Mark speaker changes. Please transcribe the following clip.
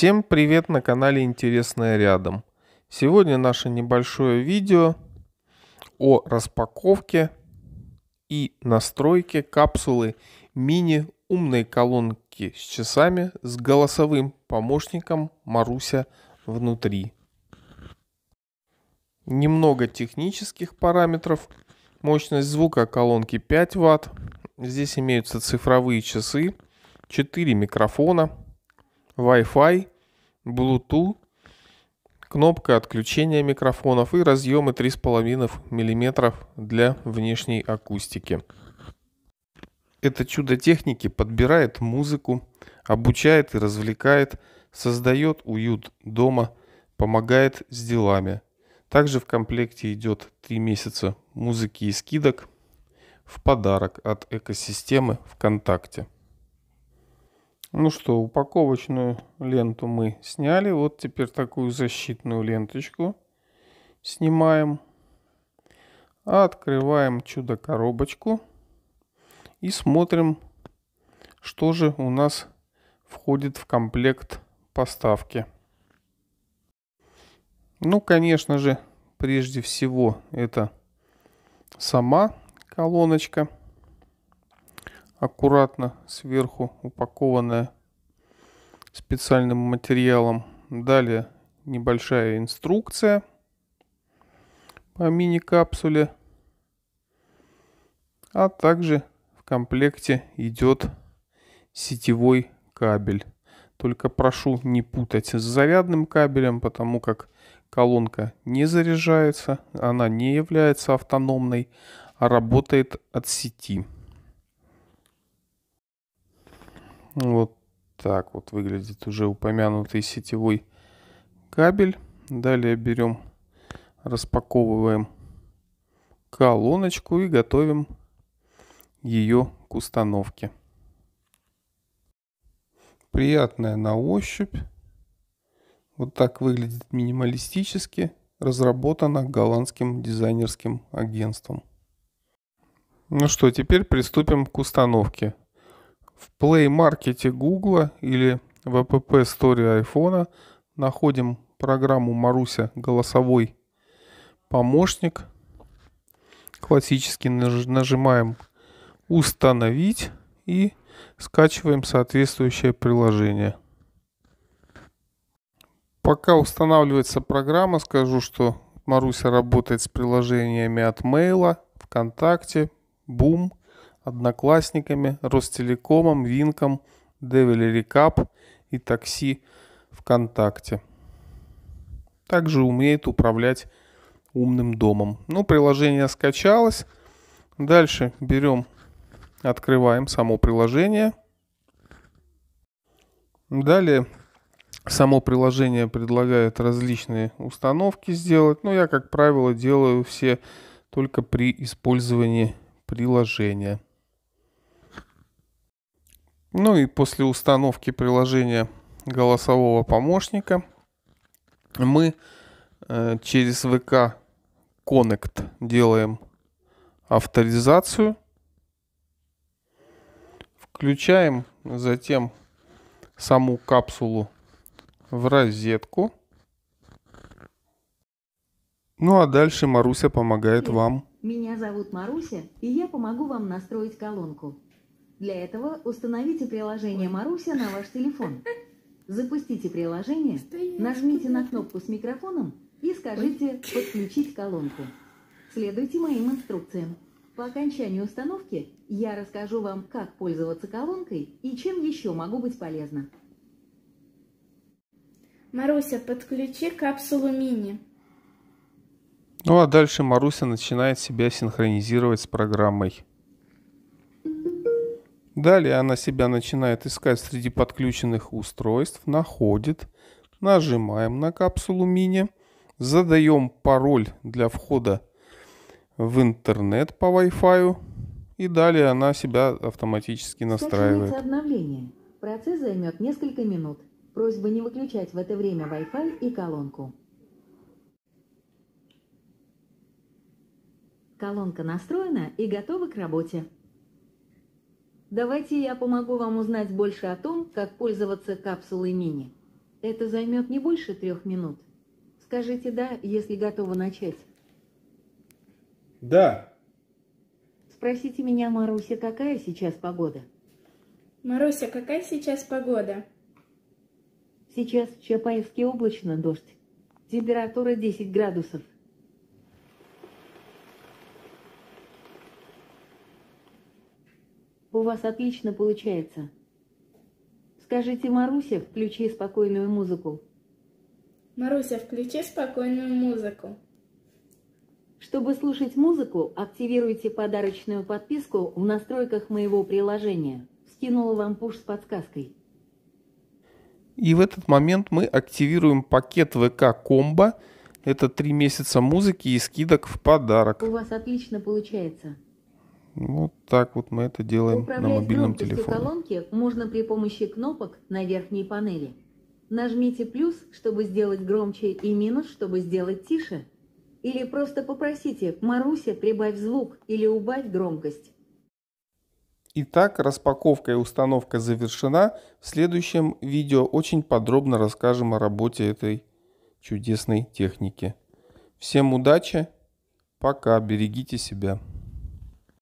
Speaker 1: Всем привет на канале Интересное рядом. Сегодня наше небольшое видео о распаковке и настройке капсулы мини умной колонки с часами с голосовым помощником Маруся внутри. Немного технических параметров. Мощность звука колонки 5 Вт. Здесь имеются цифровые часы, 4 микрофона, Wi-Fi Bluetooth, кнопка отключения микрофонов и разъемы 3,5 мм для внешней акустики. Это чудо техники подбирает музыку, обучает и развлекает, создает уют дома, помогает с делами. Также в комплекте идет 3 месяца музыки и скидок в подарок от экосистемы ВКонтакте. Ну что, упаковочную ленту мы сняли. Вот теперь такую защитную ленточку снимаем. Открываем чудо-коробочку и смотрим, что же у нас входит в комплект поставки. Ну, конечно же, прежде всего это сама колоночка – аккуратно сверху упакованная специальным материалом. Далее небольшая инструкция по мини-капсуле. А также в комплекте идет сетевой кабель. Только прошу не путать с зарядным кабелем, потому как колонка не заряжается, она не является автономной, а работает от сети. Вот так вот выглядит уже упомянутый сетевой кабель. Далее берем, распаковываем колоночку и готовим ее к установке. Приятная на ощупь. Вот так выглядит минималистически. Разработана голландским дизайнерским агентством. Ну что, теперь приступим к установке. В Play Market Google или в App Store iPhone находим программу Маруся «Голосовой помощник». Классически нажимаем «Установить» и скачиваем соответствующее приложение. Пока устанавливается программа, скажу, что Маруся работает с приложениями от Mail, ВКонтакте, Boom – Одноклассниками, Ростелекомом, Винком, Девили Рекап и такси ВКонтакте. Также умеет управлять умным домом. Ну, приложение скачалось. Дальше берем, открываем само приложение. Далее само приложение предлагает различные установки сделать. Но ну, я, как правило, делаю все только при использовании приложения. Ну и после установки приложения голосового помощника мы э, через ВК Connect делаем авторизацию, включаем затем саму капсулу в розетку. Ну а дальше Маруся помогает Привет. вам.
Speaker 2: Меня зовут Маруся, и я помогу вам настроить колонку. Для этого установите приложение Маруся на ваш телефон. Запустите приложение, нажмите на кнопку с микрофоном и скажите «Подключить колонку». Следуйте моим инструкциям. По окончании установки я расскажу вам, как пользоваться колонкой и чем еще могу быть полезна. Маруся, подключи капсулу мини.
Speaker 1: Ну а дальше Маруся начинает себя синхронизировать с программой. Далее она себя начинает искать среди подключенных устройств, находит, нажимаем на капсулу мини, задаем пароль для входа в интернет по Wi-Fi, и далее она себя автоматически настраивает.
Speaker 2: обновление. Процесс займет несколько минут. Просьба не выключать в это время Wi-Fi и колонку. Колонка настроена и готова к работе. Давайте я помогу вам узнать больше о том, как пользоваться капсулой мини. Это займет не больше трех минут. Скажите «да», если готовы начать. Да. Спросите меня, Маруся, какая сейчас погода? Маруся, какая сейчас погода? Сейчас в Чапаевске облачно дождь. Температура 10 градусов. У вас отлично получается. Скажите Марусе, включи спокойную музыку. Маруся, включи спокойную музыку. Чтобы слушать музыку, активируйте подарочную подписку в настройках моего приложения. Скинула вам пуш с подсказкой.
Speaker 1: И в этот момент мы активируем пакет ВК Комбо. Это три месяца музыки и скидок в подарок.
Speaker 2: У вас отлично получается.
Speaker 1: Вот так вот мы это делаем Управлять на мобильном телефоне.
Speaker 2: колонки можно при помощи кнопок на верхней панели. Нажмите плюс, чтобы сделать громче, и минус, чтобы сделать тише. Или просто попросите «Маруся, прибавь звук» или «Убавь громкость».
Speaker 1: Итак, распаковка и установка завершена. В следующем видео очень подробно расскажем о работе этой чудесной техники. Всем удачи, пока, берегите себя.